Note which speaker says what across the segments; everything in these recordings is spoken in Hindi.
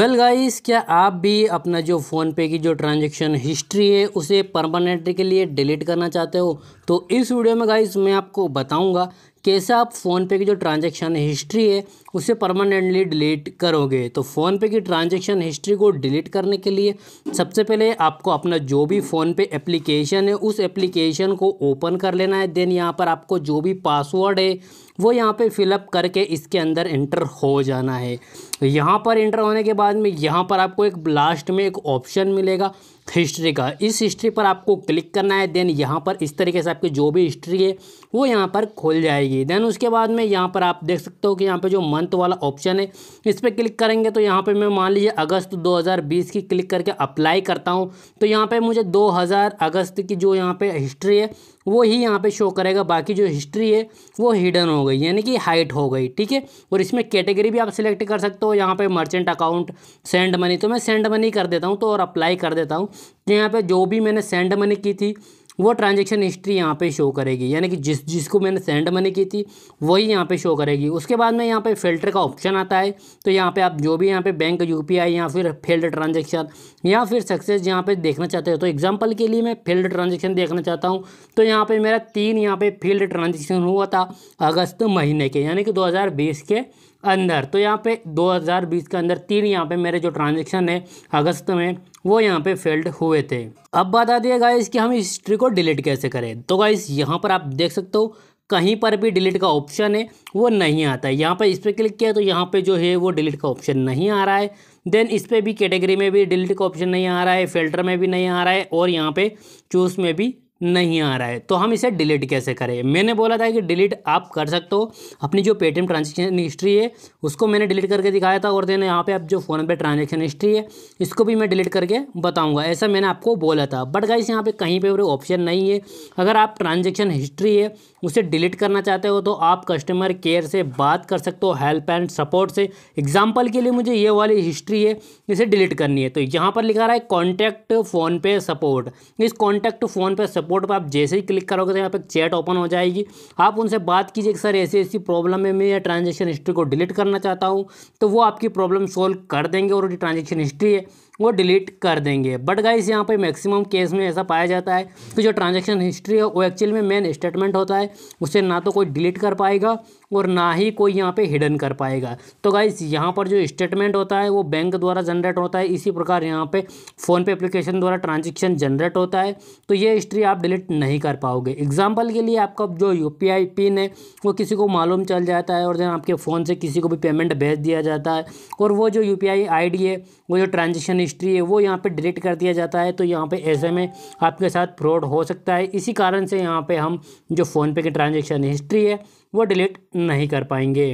Speaker 1: वेल well गाइस क्या आप भी अपना जो फ़ोन पे की जो ट्रांजैक्शन हिस्ट्री है उसे परमानेंट के लिए डिलीट करना चाहते हो तो इस वीडियो में गाइस मैं आपको बताऊंगा कैसे आप फ़ोन पे की जो ट्रांजैक्शन हिस्ट्री है उसे परमानेंटली डिलीट करोगे तो फ़ोनपे की ट्रांजेक्शन हिस्ट्री को डिलीट करने के लिए सबसे पहले आपको अपना जो भी फ़ोनपे एप्लीकेशन है उस एप्लीकेशन को ओपन कर लेना है देन यहाँ पर आपको जो भी पासवर्ड है वो यहाँ पे फिलअप करके इसके अंदर इंटर हो जाना है यहाँ पर इंटर होने के बाद में यहाँ पर आपको एक लास्ट में एक ऑप्शन मिलेगा हिस्ट्री का इस हिस्ट्री पर आपको क्लिक करना है देन यहाँ पर इस तरीके से आपकी जो भी हिस्ट्री है वो यहाँ पर खोल जाएगी देन उसके बाद में यहाँ पर आप देख सकते हो कि यहाँ पर जो मन मंथ वाला ऑप्शन है इस पर क्लिक करेंगे तो यहाँ पे मैं मान लीजिए अगस्त 2020 की क्लिक करके अप्लाई करता हूँ तो यहाँ पे मुझे 2000 अगस्त की जो यहाँ पे हिस्ट्री है वो ही यहाँ पे शो करेगा बाकी जो हिस्ट्री है वो हिडन हो गई यानी कि हाइट हो गई ठीक है और इसमें कैटेगरी भी आप सिलेक्ट कर सकते हो यहाँ पे मर्चेंट अकाउंट सेंड मनी तो मैं सेंड मनी कर देता हूँ तो और अप्लाई कर देता हूँ तो यहाँ पे जो भी मैंने सेंड मनी की थी वो ट्रांजेक्शन हिस्ट्री यहाँ पे शो करेगी यानी कि जिस जिसको मैंने सेंड मनी की थी वही यहाँ पे शो करेगी उसके बाद में यहाँ पे फिल्टर का ऑप्शन आता है तो यहाँ पे आप जो भी यहाँ पे बैंक यू या फिर फेल्ड ट्रांजेक्शन या फिर सक्सेस यहाँ पे देखना चाहते हो तो एग्जाम्पल के लिए मैं फेल्ड ट्रांजेक्शन देखना चाहता हूँ तो यहाँ पर मेरा तीन यहाँ पे फील्ड ट्रांजेक्शन हुआ था अगस्त महीने के यानी कि दो के अंदर तो यहाँ पे 2020 के अंदर तीन यहाँ पे मेरे जो ट्रांजेक्शन है अगस्त में वो यहाँ पे फेल्ड हुए थे अब बता दिए गाइस कि हम हिस्ट्री को डिलीट कैसे करें तो गाइस यहाँ पर आप देख सकते हो कहीं पर भी डिलीट का ऑप्शन है वो नहीं आता है यहाँ पर इस पर क्लिक किया तो यहाँ पे जो है वो डिलीट का ऑप्शन नहीं आ रहा है देन इस पर भी कैटेगरी में भी डिलीट का ऑप्शन नहीं आ रहा है फिल्टर में भी नहीं आ रहा है और यहाँ पे चूज़ में भी नहीं आ रहा है तो हम इसे डिलीट कैसे करें मैंने बोला था कि डिलीट आप कर सकते हो अपनी जो पेटीएम ट्रांजेक्शन हिस्ट्री है उसको मैंने डिलीट करके दिखाया था और देने यहाँ पे आप जो फ़ोन पे ट्रांजेक्शन हिस्ट्री है इसको भी मैं डिलीट करके बताऊँगा ऐसा मैंने आपको बोला था बट गाइस यहाँ पर कहीं पर ऑप्शन नहीं है अगर आप ट्रांजेक्शन हिस्ट्री है उसे डिलीट करना चाहते हो तो आप कस्टमर केयर से बात कर सकते हो हेल्प एंड सपोर्ट से एग्जाम्पल के लिए मुझे ये वाली हिस्ट्री है इसे डिलीट करनी है तो यहाँ पर लिखा रहा है कॉन्टैक्ट फ़ोनपे सपोर्ट इस contact PhonePe support support पर आप जैसे ही क्लिक करोगे तो यहाँ पर चैट ओपन हो जाएगी आप उनसे बात कीजिए सर ऐसी ऐसी प्रॉब्लम है मैं ट्रांजेक्शन हिस्ट्री को डिलीट करना चाहता हूँ तो वो आपकी प्रॉब्लम सोल्व कर देंगे और ट्रांजेक्शन हिस्ट्री है वो डिलीट कर देंगे बट गाइस यहाँ पे मैक्सिमम केस में ऐसा पाया जाता है कि जो ट्रांजेक्शन हिस्ट्री है वो एक्चुअल में मेन स्टेटमेंट होता है उसे ना तो कोई डिलीट कर पाएगा और ना ही कोई यहाँ पे हिडन कर पाएगा तो गाइस यहाँ पर जो स्टेटमेंट होता है वो बैंक द्वारा जनरेट होता है इसी प्रकार यहाँ पर फ़ोन पे द्वारा ट्रांजेक्शन जनरेट होता है तो ये हिस्ट्री आप डिलीट नहीं कर पाओगे एग्जाम्पल के लिए आपका जो यू पिन है वो किसी को मालूम चल जाता है और देन आपके फ़ोन से किसी को भी पेमेंट भेज दिया जाता है और वो जो यू पी है वो जो ट्रांजेक्शन हिस्ट्री है वो यहाँ पे डिलीट कर दिया जाता है तो यहाँ पे ऐसे में आपके साथ फ्रॉड हो सकता है इसी कारण से यहाँ पे हम जो फ़ोनपे की ट्रांजेक्शन हिस्ट्री है वो डिलीट नहीं कर पाएंगे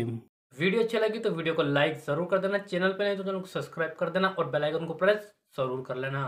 Speaker 1: वीडियो अच्छी लगी तो वीडियो को लाइक ज़रूर कर देना चैनल पर नहीं तो चैनल को सब्सक्राइब कर देना और बेलाइकन को प्रेस ज़रूर कर लेना